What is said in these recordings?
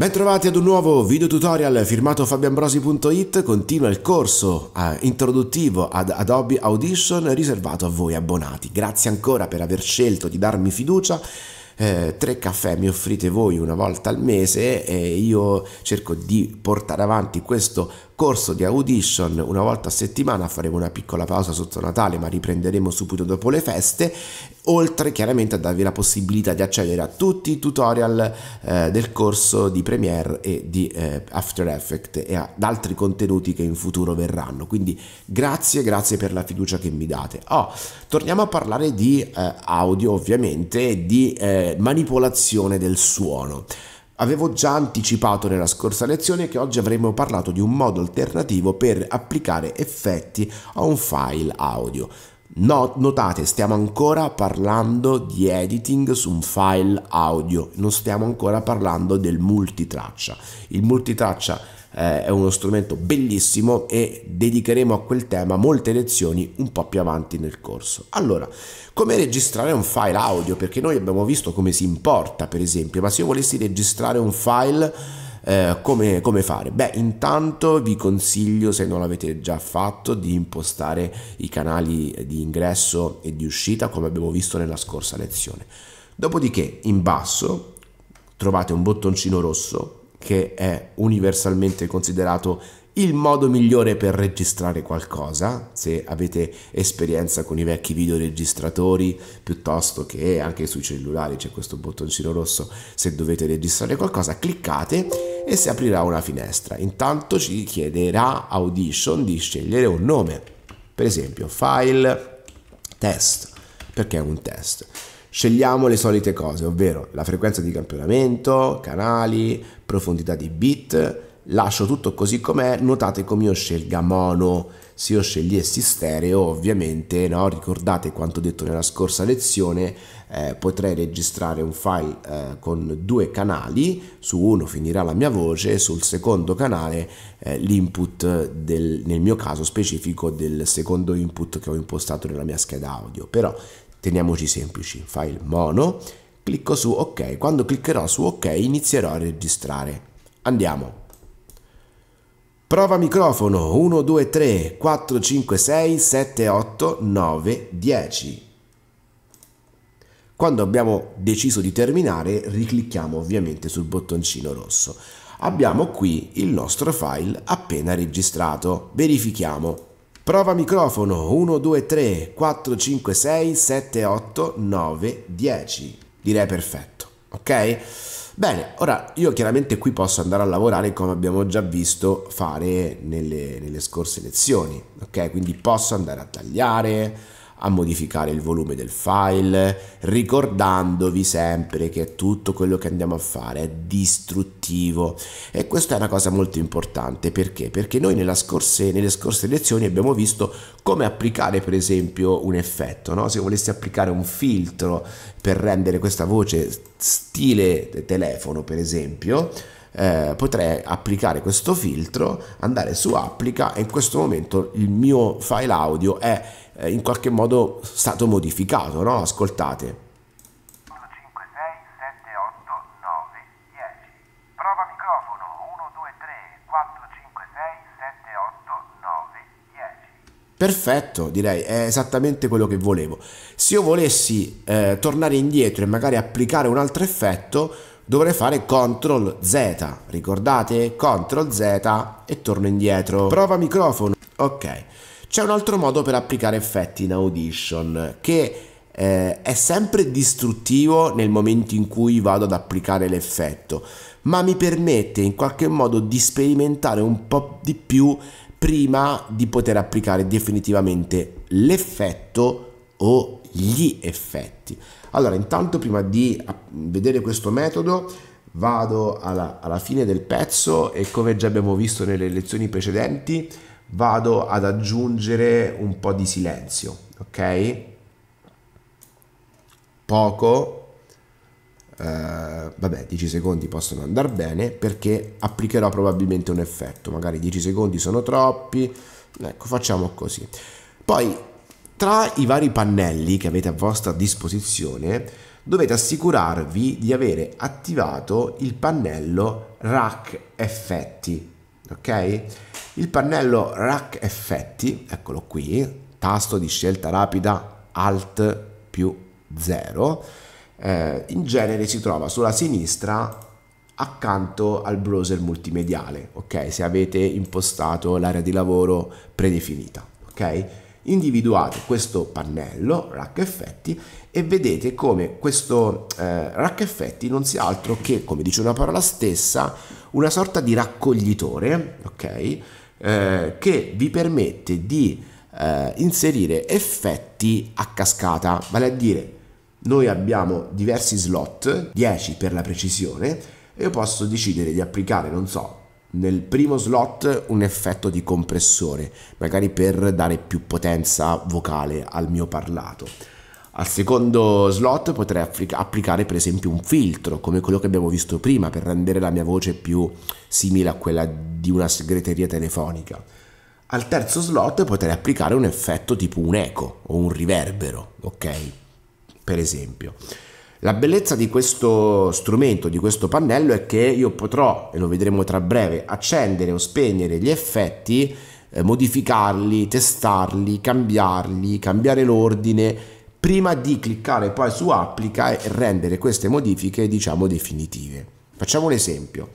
Bentrovati ad un nuovo video tutorial firmato fabioambrosi.it, continua il corso eh, introduttivo ad Adobe Audition riservato a voi abbonati. Grazie ancora per aver scelto di darmi fiducia. Eh, tre caffè mi offrite voi una volta al mese e io cerco di portare avanti questo corso di audition una volta a settimana, faremo una piccola pausa sotto Natale ma riprenderemo subito dopo le feste, oltre chiaramente a darvi la possibilità di accedere a tutti i tutorial eh, del corso di Premiere e di eh, After Effects e ad altri contenuti che in futuro verranno. Quindi grazie, grazie per la fiducia che mi date. Oh, torniamo a parlare di eh, audio ovviamente e di eh, manipolazione del suono. Avevo già anticipato nella scorsa lezione che oggi avremmo parlato di un modo alternativo per applicare effetti a un file audio. No, notate, stiamo ancora parlando di editing su un file audio, non stiamo ancora parlando del multitraccia. Il multitraccia eh, è uno strumento bellissimo e dedicheremo a quel tema molte lezioni un po' più avanti nel corso. Allora, come registrare un file audio? Perché noi abbiamo visto come si importa, per esempio, ma se io volessi registrare un file eh, come, come, fare? Beh, intanto vi consiglio, se non l'avete già fatto, di impostare i canali di ingresso e di uscita come abbiamo visto nella scorsa lezione. Dopodiché, in basso trovate un bottoncino rosso che è universalmente considerato il modo migliore per registrare qualcosa, se avete esperienza con i vecchi videoregistratori, piuttosto che anche sui cellulari c'è questo bottoncino rosso, se dovete registrare qualcosa cliccate e si aprirà una finestra. Intanto ci chiederà Audition di scegliere un nome, per esempio file test, perché è un test. Scegliamo le solite cose, ovvero la frequenza di campionamento, canali, profondità di bit. Lascio tutto così com'è, notate come io scelga mono. Se io scegliessi stereo, ovviamente, no? ricordate quanto detto nella scorsa lezione, eh, potrei registrare un file eh, con due canali, su uno finirà la mia voce, sul secondo canale eh, l'input del, nel mio caso specifico del secondo input che ho impostato nella mia scheda audio. Però Teniamoci semplici, file mono, clicco su ok, quando cliccherò su ok inizierò a registrare. Andiamo. Prova microfono 1, 2, 3, 4, 5, 6, 7, 8, 9, 10. Quando abbiamo deciso di terminare riclicchiamo ovviamente sul bottoncino rosso. Abbiamo qui il nostro file appena registrato. Verifichiamo. Prova microfono 1, 2, 3, 4, 5, 6, 7, 8, 9, 10. Direi perfetto, ok? Bene, ora io chiaramente qui posso andare a lavorare come abbiamo già visto fare nelle, nelle scorse lezioni, ok? Quindi posso andare a tagliare, a modificare il volume del file, ricordandovi sempre che tutto quello che andiamo a fare è distruttivo. E questa è una cosa molto importante perché? Perché noi scorse, nelle scorse lezioni abbiamo visto come applicare per esempio un effetto, no? se volessi applicare un filtro per rendere questa voce stile telefono per esempio, eh, potrei applicare questo filtro, andare su applica e in questo momento il mio file audio è eh, in qualche modo stato modificato, no? Ascoltate. Perfetto, direi, è esattamente quello che volevo. Se io volessi eh, tornare indietro e magari applicare un altro effetto, dovrei fare CTRL Z, ricordate? CTRL Z e torno indietro. Prova microfono. Ok, c'è un altro modo per applicare effetti in Audition che eh, è sempre distruttivo nel momento in cui vado ad applicare l'effetto, ma mi permette in qualche modo di sperimentare un po' di più prima di poter applicare definitivamente l'effetto o gli effetti. Allora, intanto prima di vedere questo metodo, vado alla, alla fine del pezzo e come già abbiamo visto nelle lezioni precedenti, vado ad aggiungere un po' di silenzio, ok? Poco, Uh, vabbè 10 secondi possono andare bene perché applicherò probabilmente un effetto magari 10 secondi sono troppi ecco facciamo così poi tra i vari pannelli che avete a vostra disposizione dovete assicurarvi di avere attivato il pannello Rack Effetti. Ok? Il pannello Rack Effetti, eccolo qui, tasto di scelta rapida Alt più 0, eh, in genere si trova sulla sinistra accanto al browser multimediale, ok? Se avete impostato l'area di lavoro predefinita, ok? individuate questo pannello rack effetti e vedete come questo eh, rack effetti non sia altro che come dice una parola stessa una sorta di raccoglitore ok eh, che vi permette di eh, inserire effetti a cascata vale a dire noi abbiamo diversi slot 10 per la precisione e io posso decidere di applicare non so nel primo slot un effetto di compressore, magari per dare più potenza vocale al mio parlato. Al secondo slot potrei applicare per esempio un filtro, come quello che abbiamo visto prima, per rendere la mia voce più simile a quella di una segreteria telefonica. Al terzo slot potrei applicare un effetto tipo un eco o un riverbero, ok? Per esempio. La bellezza di questo strumento, di questo pannello, è che io potrò, e lo vedremo tra breve, accendere o spegnere gli effetti, eh, modificarli, testarli, cambiarli, cambiare l'ordine, prima di cliccare poi su applica e rendere queste modifiche, diciamo, definitive. Facciamo un esempio.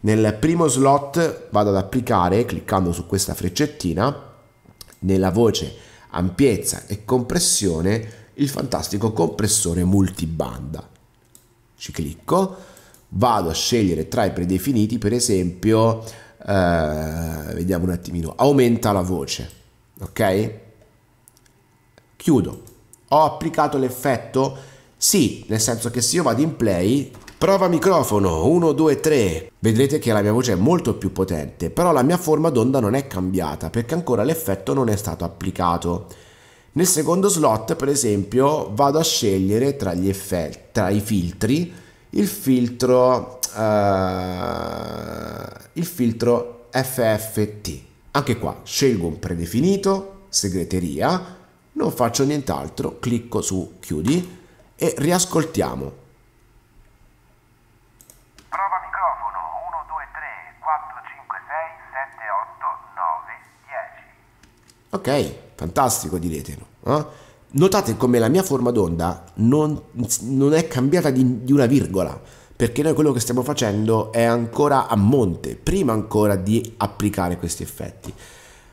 Nel primo slot vado ad applicare, cliccando su questa freccettina, nella voce ampiezza e compressione, il fantastico compressore multibanda. Ci clicco, vado a scegliere tra i predefiniti, per esempio, eh, vediamo un attimino, aumenta la voce, ok? Chiudo. Ho applicato l'effetto? Sì, nel senso che se io vado in play, Prova microfono 1, 2, 3. Vedrete che la mia voce è molto più potente, però la mia forma d'onda non è cambiata perché ancora l'effetto non è stato applicato. Nel secondo slot, per esempio, vado a scegliere tra, gli effetti, tra i filtri il filtro, uh, il filtro FFT. Anche qua scelgo un predefinito, segreteria, non faccio nient'altro, clicco su chiudi e riascoltiamo Ok, fantastico diretelo. Eh? Notate come la mia forma d'onda non, non è cambiata di, di una virgola, perché noi quello che stiamo facendo è ancora a monte, prima ancora di applicare questi effetti.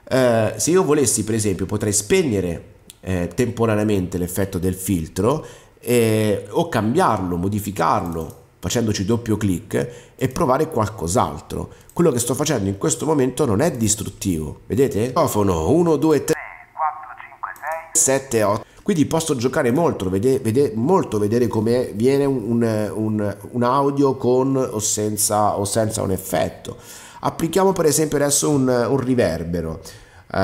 Eh, se io volessi, per esempio, potrei spegnere eh, temporaneamente l'effetto del filtro eh, o cambiarlo, modificarlo facendoci doppio clic e provare qualcos'altro. Quello che sto facendo in questo momento non è distruttivo. Vedete? Microfono 1, 2, 3, 4, 5, 6, 7, 8. Quindi posso giocare molto, vede, vede, molto vedere come viene un, un, un audio con o senza, o senza, un effetto. Applichiamo per esempio adesso un, un riverbero. Uh,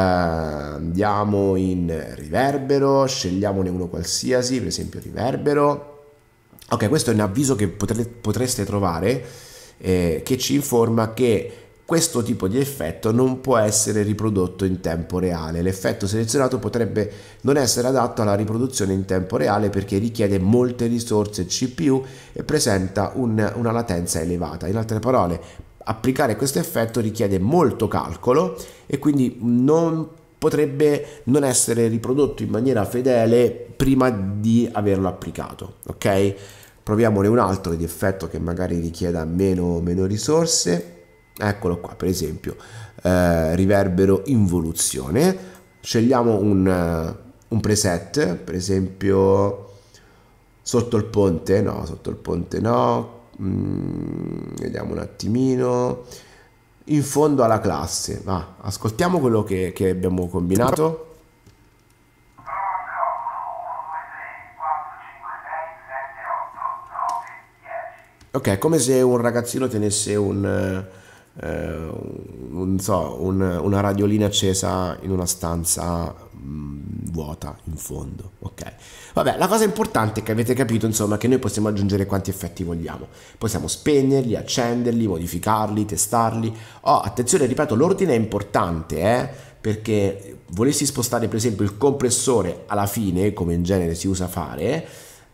andiamo in riverbero, scegliamone uno qualsiasi, per esempio riverbero Ok, questo è un avviso che potreste trovare eh, che ci informa che questo tipo di effetto non può essere riprodotto in tempo reale. L'effetto selezionato potrebbe non essere adatto alla riproduzione in tempo reale perché richiede molte risorse CPU e presenta un, una latenza elevata. In altre parole, applicare questo effetto richiede molto calcolo e quindi non potrebbe non essere riprodotto in maniera fedele prima di averlo applicato, ok? Proviamone un altro di effetto che magari richieda meno, meno risorse. Eccolo qua, per esempio, eh, riverbero involuzione. Scegliamo un, eh, un preset, per esempio sotto il ponte, no, sotto il ponte no, mm, vediamo un attimino in fondo alla classe. Va, ascoltiamo quello che, che abbiamo combinato. Ok, come se un ragazzino tenesse un, eh, un, so, un, una radiolina accesa in una stanza mh, mm, vuota in fondo ok? Vabbè, la cosa importante è che avete capito, insomma, che noi possiamo aggiungere quanti effetti vogliamo. Possiamo spegnerli, accenderli, modificarli, testarli. Oh, attenzione, ripeto, l'ordine è importante, eh? Perché volessi spostare, per esempio, il compressore alla fine, come in genere si usa fare,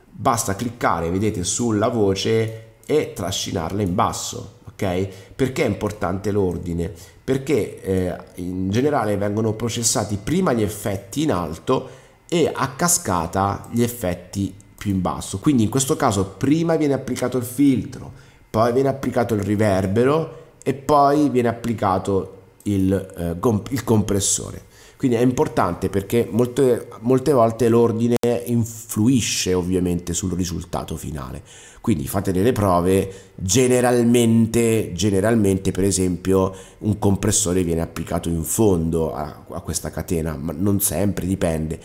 basta cliccare, vedete, sulla voce e trascinarla in basso, ok? Perché è importante l'ordine? Perché eh, in generale vengono processati prima gli effetti in alto e a cascata gli effetti più in basso. Quindi in questo caso prima viene applicato il filtro, poi viene applicato il riverbero e poi viene applicato il, eh, comp il compressore. Quindi è importante perché molte, molte volte l'ordine influisce ovviamente sul risultato finale. Quindi fate delle prove, generalmente, generalmente per esempio un compressore viene applicato in fondo a, a questa catena, ma non sempre, dipende.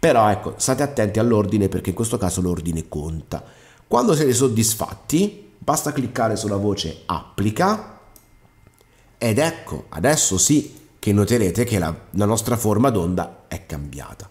Però ecco, state attenti all'ordine perché in questo caso l'ordine conta. Quando siete soddisfatti, basta cliccare sulla voce applica ed ecco, adesso sì che noterete che la, la nostra forma d'onda è cambiata.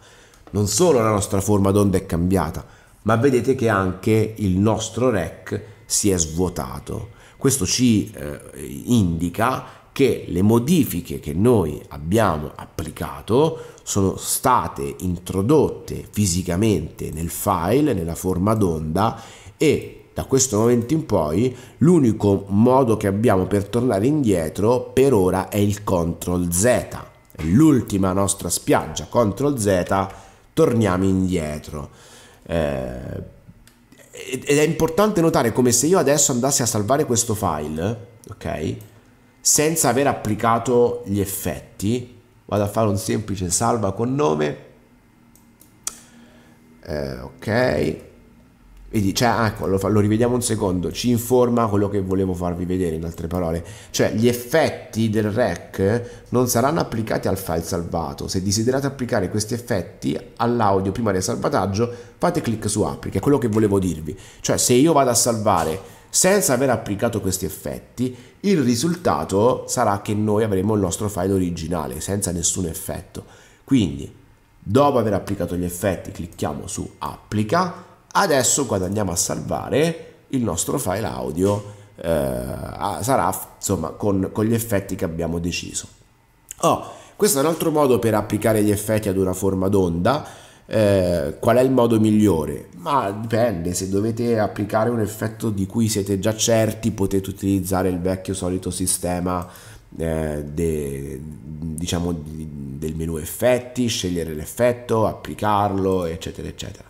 Non solo la nostra forma d'onda è cambiata, ma vedete che anche il nostro REC si è svuotato. Questo ci eh, indica che le modifiche che noi abbiamo applicato sono state introdotte fisicamente nel file, nella forma d'onda e da questo momento in poi l'unico modo che abbiamo per tornare indietro per ora è il CTRL Z. L'ultima nostra spiaggia, CTRL Z, torniamo indietro. Eh, ed è importante notare come se io adesso andassi a salvare questo file, ok? senza aver applicato gli effetti vado a fare un semplice salva con nome eh, ok vedi cioè ah, ecco lo, lo, rivediamo un secondo ci informa quello che volevo farvi vedere in altre parole cioè gli effetti del rec non saranno applicati al file salvato se desiderate applicare questi effetti all'audio prima del salvataggio fate clic su applica è quello che volevo dirvi cioè se io vado a salvare senza aver applicato questi effetti, il risultato sarà che noi avremo il nostro file originale senza nessun effetto. Quindi, dopo aver applicato gli effetti, clicchiamo su applica. Adesso quando andiamo a salvare il nostro file audio eh, sarà insomma con, con gli effetti che abbiamo deciso. Oh, questo è un altro modo per applicare gli effetti ad una forma d'onda eh, qual è il modo migliore? Ma dipende, se dovete applicare un effetto di cui siete già certi potete utilizzare il vecchio solito sistema eh, de, diciamo di, del menu effetti, scegliere l'effetto, applicarlo, eccetera, eccetera.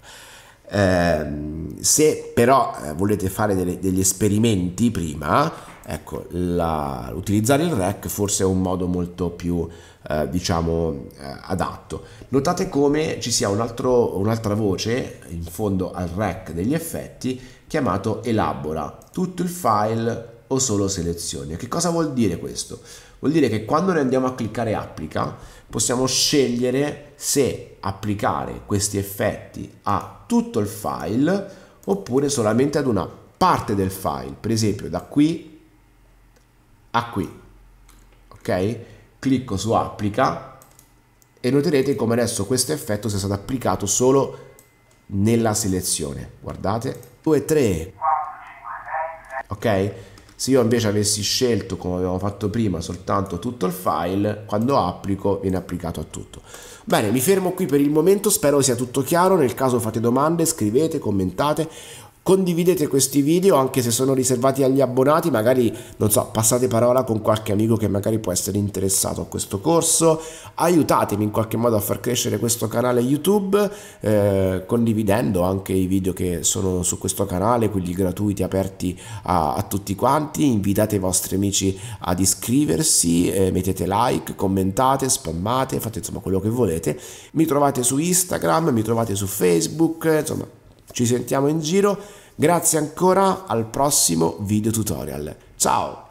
Eh, se però eh, volete fare delle, degli esperimenti prima, ecco, la, utilizzare il REC forse è un modo molto più eh, diciamo eh, adatto. Notate come ci sia un altro, un'altra voce in fondo al rack degli effetti chiamato elabora tutto il file o solo selezioni. Che cosa vuol dire questo? Vuol dire che quando noi andiamo a cliccare applica possiamo scegliere se applicare questi effetti a tutto il file oppure solamente ad una parte del file, per esempio da qui a qui. Ok? clicco su applica e noterete come adesso questo effetto sia stato applicato solo nella selezione. Guardate, 2, 3, ok? Se io invece avessi scelto, come abbiamo fatto prima, soltanto tutto il file, quando applico viene applicato a tutto. Bene, mi fermo qui per il momento, spero sia tutto chiaro, nel caso fate domande, scrivete, commentate, Condividete questi video anche se sono riservati agli abbonati, magari non so, passate parola con qualche amico che magari può essere interessato a questo corso, aiutatemi in qualche modo a far crescere questo canale YouTube eh, condividendo anche i video che sono su questo canale, quelli gratuiti aperti a, a tutti quanti, invitate i vostri amici ad iscriversi, eh, mettete like, commentate, spammate, fate insomma quello che volete, mi trovate su Instagram, mi trovate su Facebook, insomma ci sentiamo in giro, grazie ancora al prossimo video tutorial. Ciao!